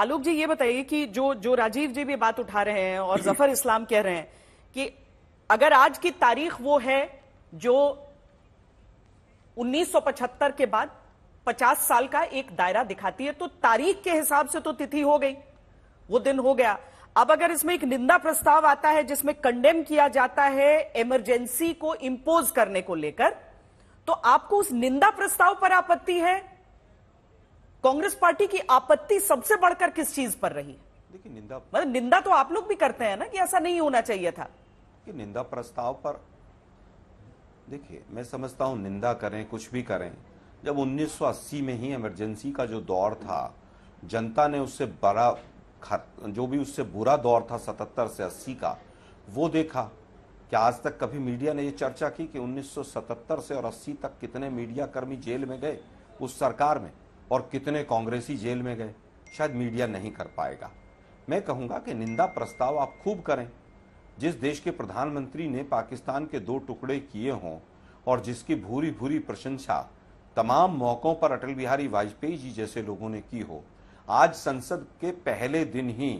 आलोक जी ये बताइए कि जो जो राजीव जी भी बात उठा रहे हैं और जफर इस्लाम कह रहे हैं कि अगर आज की तारीख वो है जो 1975 के बाद 50 साल का एक दायरा दिखाती है तो तारीख के हिसाब से तो तिथि हो गई वो दिन हो गया अब अगर इसमें एक निंदा प्रस्ताव आता है जिसमें कंडेम किया जाता है इमरजेंसी को इंपोज करने को लेकर तो आपको उस निंदा प्रस्ताव पर आपत्ति है कांग्रेस पार्टी की आपत्ति सबसे बढ़कर किस चीज पर रही देखिए निंदा मतलब निंदा तो आप लोग भी करते हैं ना कि ऐसा नहीं होना चाहिए था कि निंदा प्रस्ताव पर देखिए मैं समझता हूं निंदा करें कुछ भी करें जब 1980 में ही इमरजेंसी का जो दौर था जनता ने उससे बड़ा जो भी उससे बुरा दौर था 77 से 80 का वो देखा क्या आज तक कभी मीडिया ने ये चर्चा की कि 1977 से और 80 तक कितने मीडिया कर्मी जेल में गए उस सरकार में और कितने कांग्रेसी जेल में गए शायद मीडिया नहीं कर पाएगा मैं कहूंगा कि निंदा प्रस्ताव आप खूब करें जिस देश के प्रधानमंत्री ने पाकिस्तान के दो टुकड़े किए हों और जिसकी भूरी भूरी प्रशंसा तमाम मौकों पर अटल बिहारी वाजपेयी जी जैसे लोगों ने की हो आज संसद के पहले दिन ही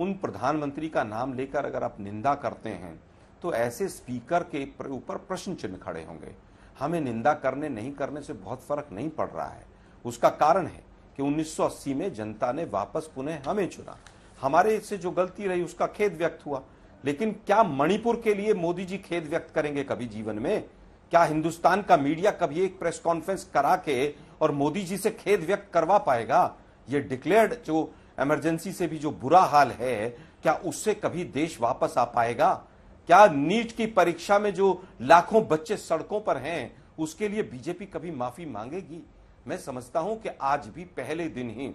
उन प्रधानमंत्री का नाम लेकर अगर आप निंदा करते हैं तो ऐसे स्पीकर के ऊपर प्रश्न चिन्ह खड़े होंगे हमें निंदा करने नहीं करने से बहुत फर्क नहीं पड़ रहा है उसका कारण है कि 1980 में जनता ने वापस पुनः हमें चुना हमारे से जो गलती रही उसका खेद व्यक्त हुआ लेकिन क्या मणिपुर के लिए मोदी जी खेद व्यक्त करेंगे कभी जीवन में क्या हिंदुस्तान का मीडिया कभी एक प्रेस कॉन्फ्रेंस करा के और मोदी जी से खेद व्यक्त करवा पाएगा ये डिक्लेयर्ड जो एमरजेंसी से भी जो बुरा हाल है क्या उससे कभी देश वापस आ पाएगा क्या नीट की परीक्षा में जो लाखों बच्चे सड़कों पर हैं उसके लिए बीजेपी कभी माफी मांगेगी मैं समझता हूं कि आज भी पहले दिन ही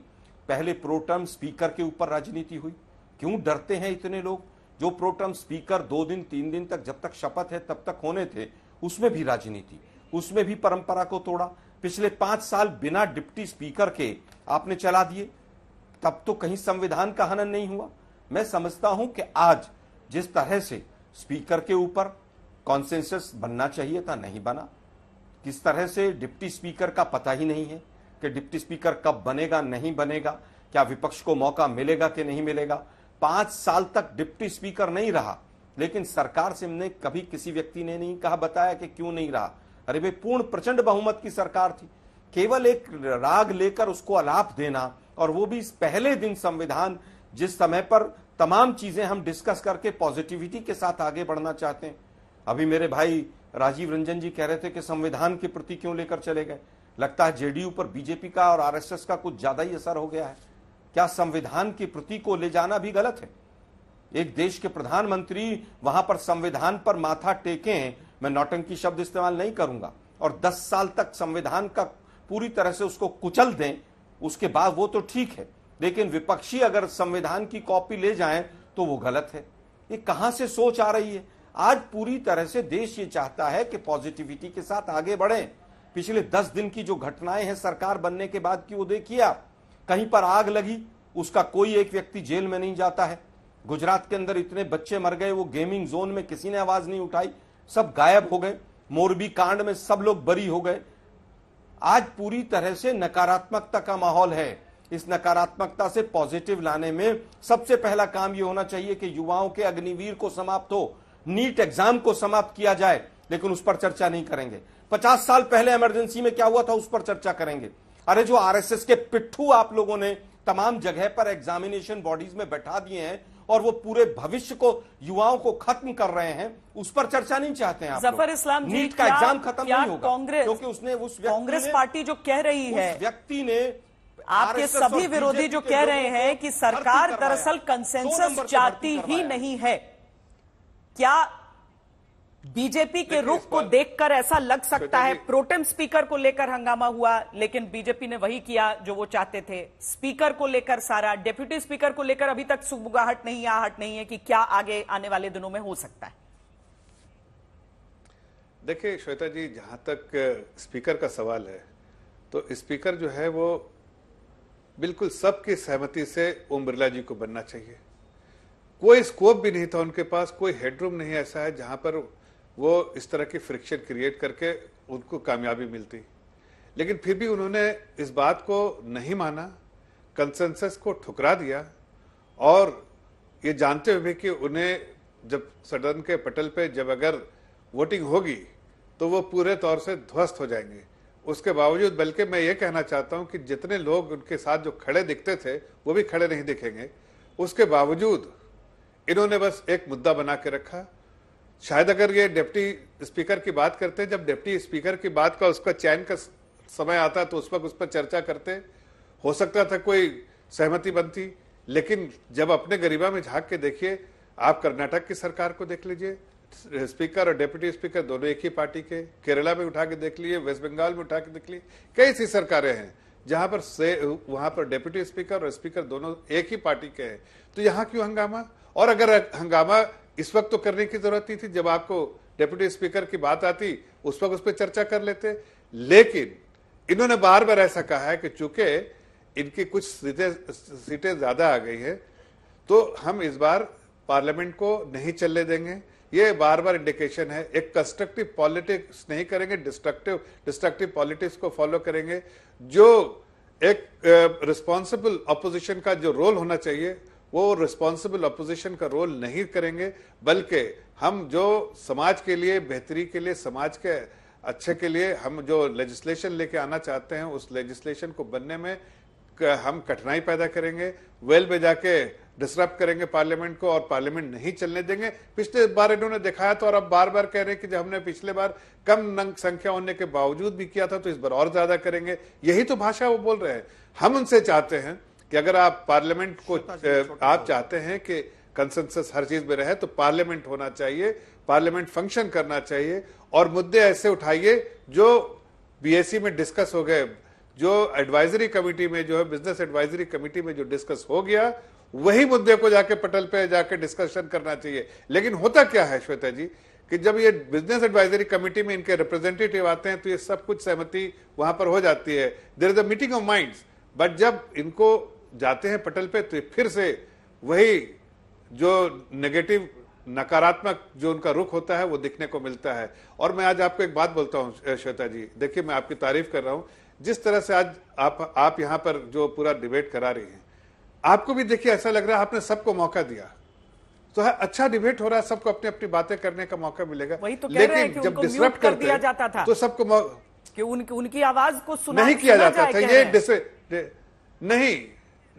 पहले प्रोटर्म स्पीकर के ऊपर राजनीति हुई क्यों डरते हैं इतने लोग जो प्रोटर्म स्पीकर दो दिन तीन दिन तक जब तक शपथ है तब तक होने थे उसमें भी राजनीति उसमें भी परंपरा को तोड़ा पिछले पांच साल बिना डिप्टी स्पीकर के आपने चला दिए तब तो कहीं संविधान का हनन नहीं हुआ मैं समझता हूं कि आज जिस तरह से स्पीकर के ऊपर कॉन्सेंसस बनना चाहिए था नहीं बना किस तरह से डिप्टी स्पीकर का पता ही नहीं है कि डिप्टी स्पीकर कब बनेगा नहीं बनेगा क्या विपक्ष को मौका मिलेगा कि नहीं मिलेगा पांच साल तक डिप्टी स्पीकर नहीं रहा लेकिन सरकार से हमने कभी किसी व्यक्ति ने नहीं कहा बताया कि क्यों नहीं रहा अरे भाई पूर्ण प्रचंड बहुमत की सरकार थी केवल एक राग लेकर उसको अलाप देना और वो भी इस पहले दिन संविधान जिस समय पर तमाम चीजें हम डिस्कस करके पॉजिटिविटी के साथ आगे बढ़ना चाहते हैं अभी मेरे भाई राजीव रंजन जी कह रहे थे कि संविधान के प्रति क्यों लेकर चले गए लगता है जेडीयू पर बीजेपी का और आरएसएस का कुछ ज्यादा ही असर हो गया है क्या संविधान के प्रति को ले जाना भी गलत है एक देश के प्रधानमंत्री वहां पर संविधान पर माथा टेके मैं नौटंकी शब्द इस्तेमाल नहीं करूंगा और 10 साल तक संविधान का पूरी तरह से उसको कुचल दें उसके बाद वो तो ठीक है लेकिन विपक्षी अगर संविधान की कॉपी ले जाएं तो वो गलत है ये कहां से सोच आ रही है आज पूरी तरह से देश ये चाहता है कि पॉजिटिविटी के साथ आगे बढ़े पिछले दस दिन की जो घटनाएं हैं सरकार बनने के बाद की वो देखिए आप कहीं पर आग लगी उसका कोई एक व्यक्ति जेल में नहीं जाता है गुजरात के अंदर इतने बच्चे मर गए वो गेमिंग जोन में किसी ने आवाज नहीं उठाई सब गायब हो गए मोरबी कांड में सब लोग बरी हो गए आज पूरी तरह से नकारात्मकता का माहौल है इस नकारात्मकता से पॉजिटिव लाने में सबसे पहला काम यह होना चाहिए कि युवाओं के अग्निवीर को समाप्त हो नीट एग्जाम को समाप्त किया जाए लेकिन उस पर चर्चा नहीं करेंगे पचास साल पहले इमरजेंसी में क्या हुआ था उस पर चर्चा करेंगे अरे जो आरएसएस के पिट्ठू आप लोगों ने तमाम जगह पर एग्जामिनेशन बॉडीज में बैठा दिए हैं और वो पूरे भविष्य को युवाओं को खत्म कर रहे हैं उस पर चर्चा नहीं चाहते हैं जफर इस्लाम नीट का एग्जाम खत्म नहीं होगा कांग्रेस क्योंकि उसने उस कांग्रेस पार्टी जो कह रही है व्यक्ति ने आपके सभी विरोधी जो कह रहे हैं कि सरकार दरअसल कंसेंसस चाहती ही नहीं है क्या बीजेपी के रुख को देखकर ऐसा लग अच्छा, सकता है प्रोटेम स्पीकर को लेकर हंगामा हुआ लेकिन बीजेपी ने वही किया जो वो चाहते थे स्पीकर को लेकर सारा डेप्यूटी स्पीकर को लेकर अभी तक सुबुगाहट नहीं आहट नहीं है कि क्या आगे आने वाले दिनों में हो सकता है देखिए श्वेता जी जहां तक स्पीकर का सवाल है तो स्पीकर जो है वो बिल्कुल सबकी सहमति से ओम बिरला जी को बनना चाहिए कोई स्कोप भी नहीं था उनके पास कोई हेडरूम नहीं ऐसा है जहाँ पर वो इस तरह की फ्रिक्शन क्रिएट करके उनको कामयाबी मिलती लेकिन फिर भी उन्होंने इस बात को नहीं माना कंसेंसस को ठुकरा दिया और ये जानते हुए कि उन्हें जब सदन के पटल पे जब अगर वोटिंग होगी तो वो पूरे तौर से ध्वस्त हो जाएंगे उसके बावजूद बल्कि मैं ये कहना चाहता हूँ कि जितने लोग उनके साथ जो खड़े दिखते थे वो भी खड़े नहीं दिखेंगे उसके बावजूद इन्होंने बस एक मुद्दा बना के रखा शायद अगर ये डिप्टी स्पीकर की बात करते जब डिप्टी स्पीकर की बात का उसका चयन का समय आता तो उस वक्त उस पर चर्चा करते हो सकता था कोई सहमति बनती लेकिन जब अपने गरीबा में झांक के देखिए आप कर्नाटक की सरकार को देख लीजिए स्पीकर और डेप्यूटी स्पीकर दोनों एक ही पार्टी के केरला में उठा के देख लिए वेस्ट बंगाल में उठा के देख लिए कई सी सरकारें हैं जहां पर से वहां पर डेप्यूटी स्पीकर और स्पीकर दोनों एक ही पार्टी के हैं तो यहाँ क्यों हंगामा और अगर हंगामा इस वक्त तो करने की जरूरत नहीं थी जब आपको डेप्यूटी स्पीकर की बात आती उस वक्त उस पर चर्चा कर लेते लेकिन इन्होंने बार बार ऐसा कहा है कि चूंकि इनकी कुछ सीटें सीटें ज्यादा आ गई है तो हम इस बार पार्लियामेंट को नहीं चलने देंगे ये बार बार इंडिकेशन है एक कंस्ट्रक्टिव पॉलिटिक्स नहीं करेंगे डिस्ट्रक्टिव डिस्ट्रक्टिव पॉलिटिक्स को फॉलो करेंगे जो एक रिस्पॉन्सिबल uh, अपोजिशन का जो रोल होना चाहिए वो रिस्पॉन्सिबल अपोजिशन का रोल नहीं करेंगे बल्कि हम जो समाज के लिए बेहतरी के लिए समाज के अच्छे के लिए हम जो लेजिस्लेशन लेके आना चाहते हैं उस लेजिस्लेशन को बनने में हम कठिनाई पैदा करेंगे वेल में जाके डिस्टर्ब करेंगे पार्लियामेंट को और पार्लियामेंट नहीं चलने देंगे पिछले बार इन्होंने दिखाया तो और अब बार बार कह रहे हैं कि जब हमने पिछले बार कम संख्या होने के बावजूद भी किया था तो इस बार और ज्यादा करेंगे यही तो भाषा वो बोल रहे हैं हम उनसे चाहते हैं कि अगर आप पार्लियामेंट को आप चाहते हैं कि कंसेंसस हर चीज में रहे तो पार्लियामेंट होना चाहिए पार्लियामेंट फंक्शन करना चाहिए और मुद्दे ऐसे उठाइए जो बीएससी में डिस्कस हो गए जो एडवाइजरी कमेटी में जो है बिजनेस एडवाइजरी कमेटी में जो डिस्कस हो गया वही मुद्दे को जाके पटल पे जाके डिस्कशन करना चाहिए लेकिन होता क्या है श्वेता जी कि जब ये बिजनेस एडवाइजरी कमेटी में इनके रिप्रेजेंटेटिव आते हैं तो ये सब कुछ सहमति वहां पर हो जाती है there is a meeting of mind but जब इनको जाते हैं पटल पे तो फिर से वही जो नेगेटिव नकारात्मक जो उनका रुख होता है वो दिखने को मिलता है और मैं आज आपको एक बात बोलता हूँ श्वेता जी देखिए मैं आपकी तारीफ कर रहा हूँ जिस तरह से आज आप आप यहाँ पर जो पूरा डिबेट करा रही हैं आपको भी देखिए ऐसा लग रहा है आपने सबको मौका दिया तो है अच्छा डिबेट हो रहा है सबको अपनी अपनी बातें करने का मौका मिलेगा वही तो कह रहे कि जब डिस्टर्ब कर दिया जाता था तो सबको कि उनकी उनकी आवाज को सुना नहीं किया जाता था ये नहीं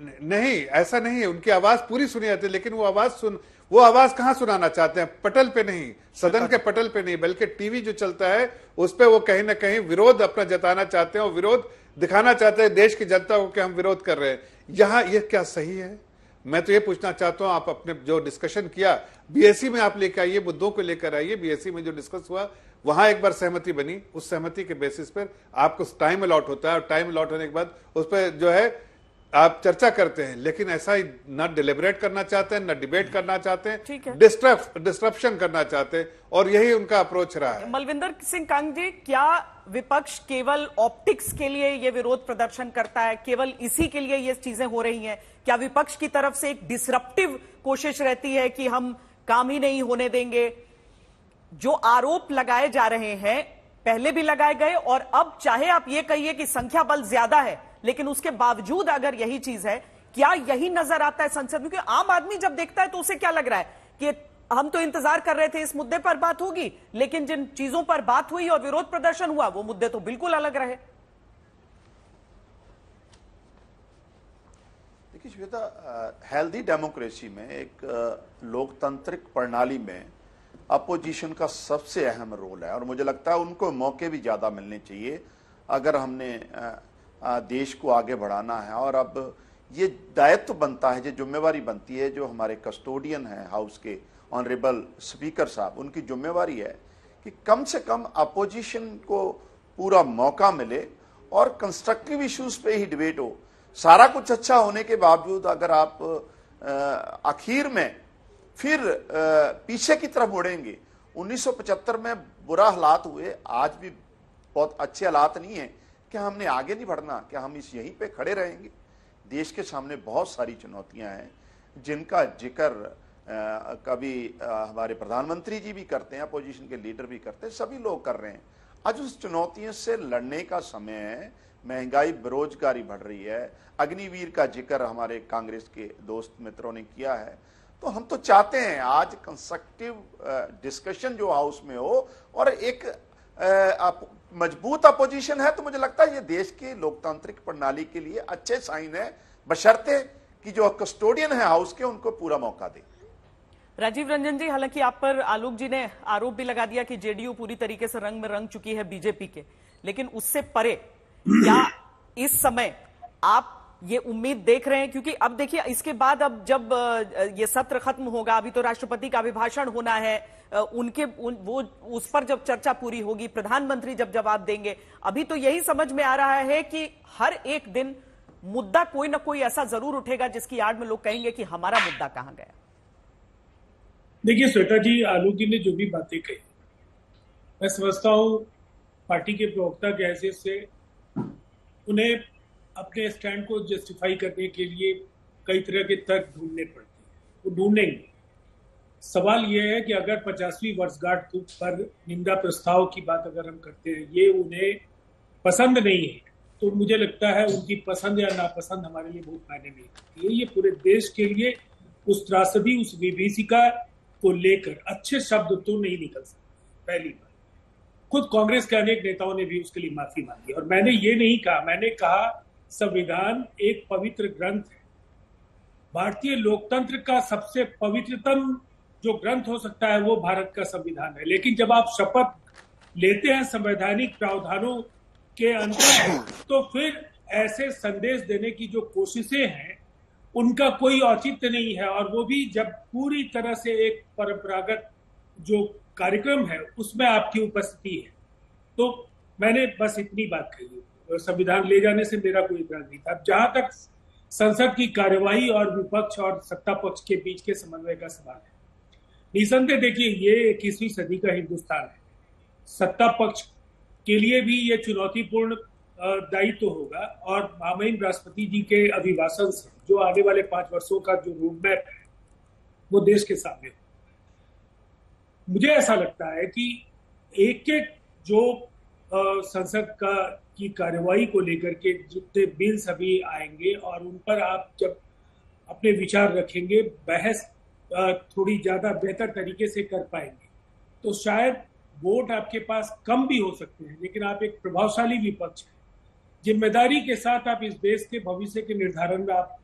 नहीं ऐसा नहीं है उनकी आवाज पूरी सुनी जाती है लेकिन वो आवाज सुन वो आवाज कहाँ सुनाना चाहते हैं पटल पे नहीं सदन के पटल पे नहीं बल्कि टीवी जो चलता है उस पर वो कहीं ना कहीं विरोध अपना जताना चाहते हैं और विरोध दिखाना चाहते हैं देश की जनता को कि हम विरोध कर रहे हैं यहाँ यह क्या सही है मैं तो ये पूछना चाहता हूँ आप अपने जो डिस्कशन किया बीएससी e में आप लेकर आइए मुद्दों को लेकर आइए बीएससी e में जो डिस्कस हुआ वहां एक बार सहमति बनी उस सहमति के बेसिस पर आपको टाइम अलॉट होता है और टाइम अलॉट होने के बाद उस पर जो है आप चर्चा करते हैं लेकिन ऐसा ही ना डिलिबरेट करना चाहते हैं ना डिबेट करना चाहते हैं डिस्ट्रप्शन करना चाहते हैं और यही उनका अप्रोच रहा है मलविंदर सिंह कांग जी क्या विपक्ष केवल ऑप्टिक्स के लिए ये विरोध प्रदर्शन करता है केवल इसी के लिए ये चीजें हो रही हैं क्या विपक्ष की तरफ से एक डिसरप्टिव कोशिश रहती है कि हम काम ही नहीं होने देंगे जो आरोप लगाए जा रहे हैं पहले भी लगाए गए और अब चाहे आप ये कहिए कि संख्या बल ज्यादा है लेकिन उसके बावजूद अगर यही चीज है क्या यही नजर आता है संसद में क्योंकि आम आदमी जब देखता है तो उसे क्या लग रहा है कि हम तो इंतजार कर रहे थे इस मुद्दे पर बात होगी लेकिन जिन चीजों पर बात हुई और विरोध प्रदर्शन हुआ वो मुद्दे तो बिल्कुल अलग रहे देखिए श्वेता हेल्दी डेमोक्रेसी में एक लोकतांत्रिक प्रणाली में अपोजिशन का सबसे अहम रोल है और मुझे लगता है उनको मौके भी ज़्यादा मिलने चाहिए अगर हमने देश को आगे बढ़ाना है और अब ये दायित्व तो बनता है जो जिम्मेवारी बनती है जो हमारे कस्टोडियन हैं हाउस के ऑनरेबल स्पीकर साहब उनकी जिम्मेवारी है कि कम से कम अपोजिशन को पूरा मौका मिले और कंस्ट्रक्टिव इश्यूज पे ही डिबेट हो सारा कुछ अच्छा होने के बावजूद अगर आप आखिर में फिर पीछे की तरफ मुड़ेंगे 1975 में बुरा हालात हुए आज भी बहुत अच्छे हालात नहीं हैं क्या हमने आगे नहीं बढ़ना क्या हम इस यहीं पे खड़े रहेंगे देश के सामने बहुत सारी चुनौतियां हैं जिनका जिक्र कभी हमारे प्रधानमंत्री जी भी करते हैं अपोजिशन के लीडर भी करते हैं सभी लोग कर रहे हैं आज उस चुनौतियों से लड़ने का समय है महंगाई बेरोजगारी बढ़ रही है अग्निवीर का जिक्र हमारे कांग्रेस के दोस्त मित्रों ने किया है तो हम तो चाहते हैं आज कंस्ट्रक्टिव डिस्कशन जो हाउस में हो और एक मजबूत अपोजिशन है तो मुझे लगता है ये देश की लोकतांत्रिक प्रणाली के लिए अच्छे साइन है बशर्ते कि जो कस्टोडियन है हाउस के उनको पूरा मौका दे राजीव रंजन जी हालांकि आप पर आलोक जी ने आरोप भी लगा दिया कि जेडीयू पूरी तरीके से रंग में रंग चुकी है बीजेपी के लेकिन उससे परे क्या इस समय आप ये उम्मीद देख रहे हैं क्योंकि अब देखिए इसके बाद अब जब ये सत्र खत्म होगा अभी तो राष्ट्रपति का अभिभाषण होना है उनके उन, वो उस पर जब चर्चा पूरी होगी प्रधानमंत्री जब जवाब देंगे अभी तो यही समझ में आ रहा है कि हर एक दिन मुद्दा कोई ना कोई ऐसा जरूर उठेगा जिसकी याद में लोग कहेंगे कि हमारा मुद्दा कहां गया देखिए श्वेता जी जी ने जो भी बातें कही मैं समझता हूं पार्टी के प्रवक्ता के हैसियत से उन्हें अपने स्टैंड को जस्टिफाई करने के लिए कई तरह के तर्क ढूंढने पड़ते हैं वो ढूंढेंगे सवाल यह है कि अगर पचासवीं वर्षगांठ पर निंदा प्रस्ताव की बात अगर हम करते हैं ये उन्हें पसंद नहीं है तो मुझे लगता है उनकी पसंद या नापसंद हमारे लिए बहुत मायने नहीं रखती है ये पूरे देश के लिए उस त्रासदी उस विभीषिका को लेकर अच्छे शब्द तो नहीं निकल सकते पहली बार खुद कांग्रेस के अनेक नेताओं ने भी उसके लिए माफी मांगी और मैंने ये नहीं कहा मैंने कहा संविधान एक पवित्र ग्रंथ है भारतीय लोकतंत्र का सबसे पवित्रतम जो ग्रंथ हो सकता है वो भारत का संविधान है लेकिन जब आप शपथ लेते हैं संवैधानिक प्रावधानों के अंतर तो फिर ऐसे संदेश देने की जो कोशिशें हैं उनका कोई औचित्य नहीं है और वो भी जब पूरी तरह से एक परंपरागत जो कार्यक्रम है उसमें आपकी उपस्थिति है तो मैंने बस इतनी बात कही संविधान ले जाने से मेरा कोई इतराज नहीं था जहां तक संसद की कार्यवाही और विपक्ष और सत्ता पक्ष के बीच के समन्वय का सवाल है निसंदेह देखिए ये इक्कीसवीं सदी का हिंदुस्तान है सत्ता पक्ष के लिए भी ये चुनौतीपूर्ण दायित्व तो होगा और महामहिम राष्ट्रपति जी के अभिभाषण से जो आने वाले पांच वर्षों का जो रोड मैप है वो देश के सामने मुझे ऐसा लगता है कि एक एक जो संसद का की कार्यवाही को लेकर के जितने बिल्स अभी आएंगे और उन पर आप जब अपने विचार रखेंगे बहस थोड़ी ज़्यादा बेहतर तरीके से कर पाएंगे तो शायद वोट आपके पास कम भी हो सकते हैं लेकिन आप एक प्रभावशाली विपक्ष हैं जिम्मेदारी के साथ आप इस देश के भविष्य के निर्धारण में आप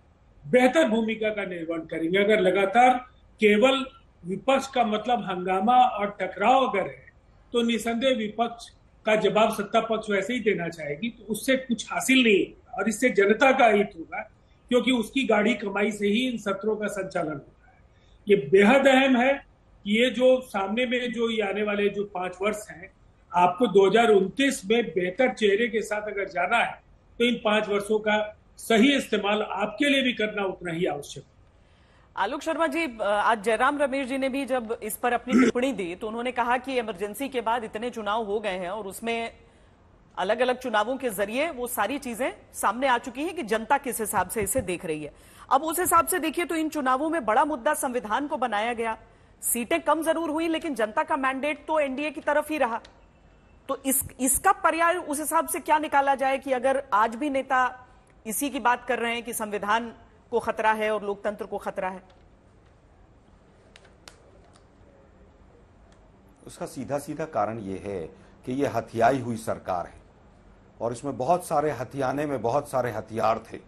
बेहतर भूमिका का निर्माण करेंगे अगर लगातार केवल विपक्ष का मतलब हंगामा और टकराव अगर है तो निसंदेह विपक्ष का जवाब सत्ता पक्ष वैसे ही देना चाहेगी तो उससे कुछ हासिल नहीं होगा और इससे जनता का हित होगा क्योंकि उसकी गाड़ी कमाई से ही इन सत्रों का संचालन होता है ये बेहद अहम है कि ये जो सामने में जो ये आने वाले जो पांच वर्ष हैं आपको दो में बेहतर चेहरे के साथ अगर जाना है तो इन पांच वर्षों का सही इस्तेमाल आपके लिए भी करना उतना ही आवश्यक है आलोक शर्मा जी आज जयराम रमेश जी ने भी जब इस पर अपनी टिप्पणी दी तो उन्होंने कहा कि इमरजेंसी के बाद इतने चुनाव हो गए हैं और उसमें अलग अलग चुनावों के जरिए वो सारी चीजें सामने आ चुकी हैं कि जनता किस हिसाब से इसे देख रही है अब उस हिसाब से देखिए तो इन चुनावों में बड़ा मुद्दा संविधान को बनाया गया सीटें कम जरूर हुई लेकिन जनता का मैंडेट तो एनडीए की तरफ ही रहा तो इस इसका पर्याय उस हिसाब से क्या निकाला जाए कि अगर आज भी नेता इसी की बात कर रहे हैं कि संविधान को खतरा है और लोकतंत्र को खतरा है उसका सीधा सीधा कारण यह है कि यह हथियाई हुई सरकार है और इसमें बहुत सारे हथियाने में बहुत सारे हथियार थे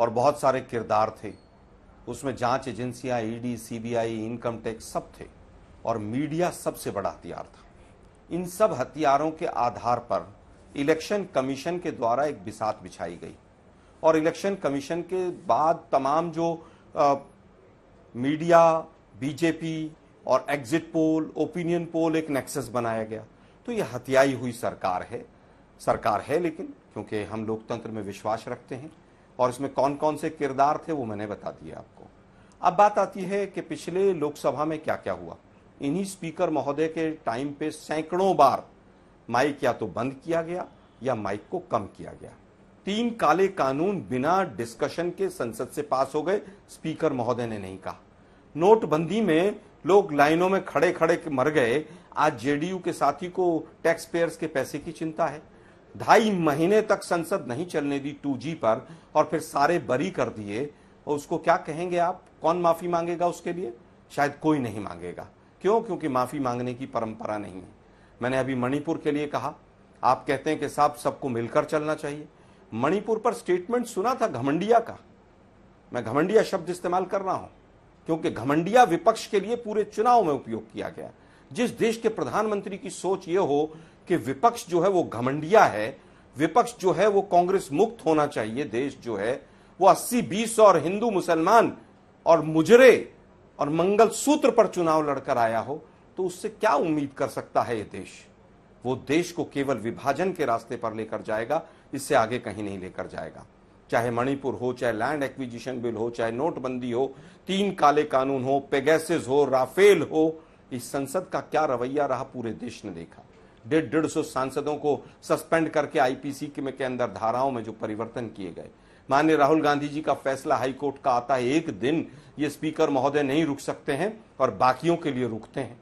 और बहुत सारे किरदार थे उसमें जांच एजेंसियां ईडी सीबीआई इनकम टैक्स सब थे और मीडिया सबसे बड़ा हथियार था इन सब हथियारों के आधार पर इलेक्शन कमीशन के द्वारा एक बिसात बिछाई गई और इलेक्शन कमीशन के बाद तमाम जो आ, मीडिया बीजेपी और एग्जिट पोल ओपिनियन पोल एक नेक्सस बनाया गया तो ये हत्याई हुई सरकार है सरकार है लेकिन क्योंकि हम लोकतंत्र में विश्वास रखते हैं और इसमें कौन कौन से किरदार थे वो मैंने बता दिया आपको अब बात आती है कि पिछले लोकसभा में क्या क्या हुआ इन्हीं स्पीकर महोदय के टाइम पे सैकड़ों बार माइक या तो बंद किया गया या माइक को कम किया गया तीन काले कानून बिना डिस्कशन के संसद से पास हो गए स्पीकर महोदय ने नहीं कहा नोटबंदी में लोग लाइनों में खड़े खड़े मर गए आज जेडीयू के साथी को टैक्स पेयर्स के पैसे की चिंता है ढाई महीने तक संसद नहीं चलने दी टू पर और फिर सारे बरी कर दिए और उसको क्या कहेंगे आप कौन माफी मांगेगा उसके लिए शायद कोई नहीं मांगेगा क्यों क्योंकि माफी मांगने की परंपरा नहीं है मैंने अभी मणिपुर के लिए कहा आप कहते हैं कि साहब सबको मिलकर चलना चाहिए मणिपुर पर स्टेटमेंट सुना था घमंडिया का मैं घमंडिया शब्द इस्तेमाल कर रहा हूं क्योंकि घमंडिया विपक्ष के लिए पूरे चुनाव में उपयोग किया गया जिस देश के प्रधानमंत्री की सोच यह हो कि विपक्ष जो है वो घमंडिया है विपक्ष जो है वो कांग्रेस मुक्त होना चाहिए देश जो है वो अस्सी बीस और हिंदू मुसलमान और मुजरे और मंगल सूत्र पर चुनाव लड़कर आया हो तो उससे क्या उम्मीद कर सकता है ये देश वो देश को केवल विभाजन के रास्ते पर लेकर जाएगा इससे आगे कहीं नहीं लेकर जाएगा चाहे मणिपुर हो चाहे लैंड एक्विजिशन बिल हो चाहे नोटबंदी हो तीन काले कानून हो पेगेसिस हो राफेल हो इस संसद का क्या रवैया रहा पूरे देश ने देखा डेढ़ डेढ़ सौ सांसदों को सस्पेंड करके आईपीसी के, के अंदर धाराओं में जो परिवर्तन किए गए माननीय राहुल गांधी जी का फैसला हाईकोर्ट का आता है एक दिन ये स्पीकर महोदय नहीं रुक सकते हैं और बाकियों के लिए रुकते हैं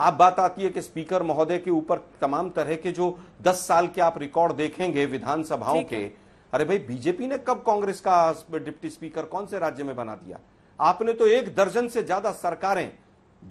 आप बात आती है कि स्पीकर महोदय के ऊपर तमाम तरह के जो दस साल के आप रिकॉर्ड देखेंगे विधानसभाओं के अरे भाई बीजेपी ने कब कांग्रेस का डिप्टी स्पीकर कौन से राज्य में बना दिया आपने तो एक दर्जन से ज्यादा सरकारें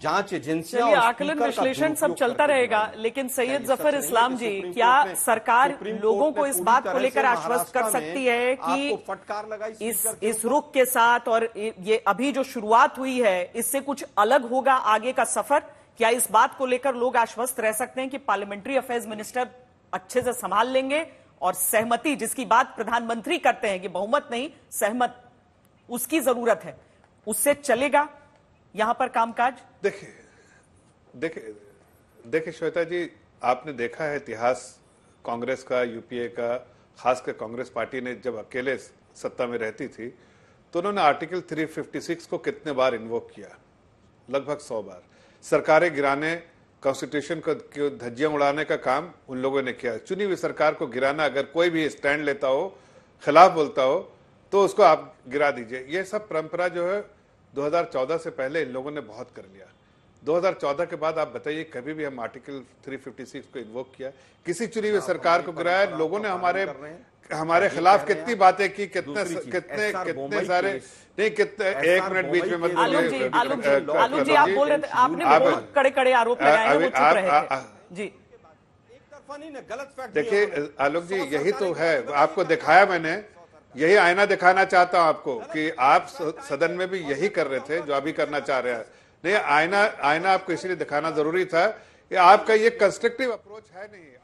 जांच एजेंसियां आकलन विश्लेषण सब चलता रहेगा लेकिन सैयद जफर इस्लाम जी क्या सरकार लोगों को इस बात को लेकर आश्वस्त कर सकती है कि इस इस रुख के साथ और ये अभी जो शुरुआत हुई है इससे कुछ अलग होगा आगे का सफर क्या इस बात को लेकर लोग आश्वस्त रह सकते हैं कि पार्लियामेंट्री अफेयर्स मिनिस्टर अच्छे से संभाल लेंगे और सहमति जिसकी बात प्रधानमंत्री करते हैं कि बहुमत नहीं सहमत उसकी जरूरत है उससे चलेगा यहां पर कामकाज देखिए देखिए देखिए श्वेता जी आपने देखा है इतिहास कांग्रेस का यूपीए का खासकर कांग्रेस पार्टी ने जब अकेले सत्ता में रहती थी तो उन्होंने आर्टिकल 356 को कितने बार इन्वोक किया लगभग सौ बार सरकारें गिराने कॉन्स्टिट्यूशन को धज्जियां उड़ाने का काम उन लोगों ने किया चुनी हुई सरकार को गिराना अगर कोई भी स्टैंड लेता हो खिलाफ बोलता हो तो उसको आप गिरा दीजिए ये सब परंपरा जो है 2014 से पहले इन लोगों ने बहुत कर लिया 2014 के बाद आप बताइए कभी भी हम आर्टिकल 356 को इन्वोक किया किसी चुनी हुई हाँ, सरकार को गिराया लोगों ने हमारे हमारे खिलाफ कितनी बातें की कितने कितने कितने सारे नहीं कितने एक मिनट बीच में मत आलू जी आलू जी आप बोल रहे थे आपने बहुत कड़े कड़े आरोप लगाए हैं जी देखिए आलोक जी यही तो है आपको दिखाया मैंने यही आईना दिखाना चाहता हूं आपको कि आप सदन में भी यही कर रहे थे जो अभी करना चाह रहे हैं नहीं आईना आईना आपको इसलिए दिखाना जरूरी था कि आपका ये कंस्ट्रक्टिव अप्रोच है नहीं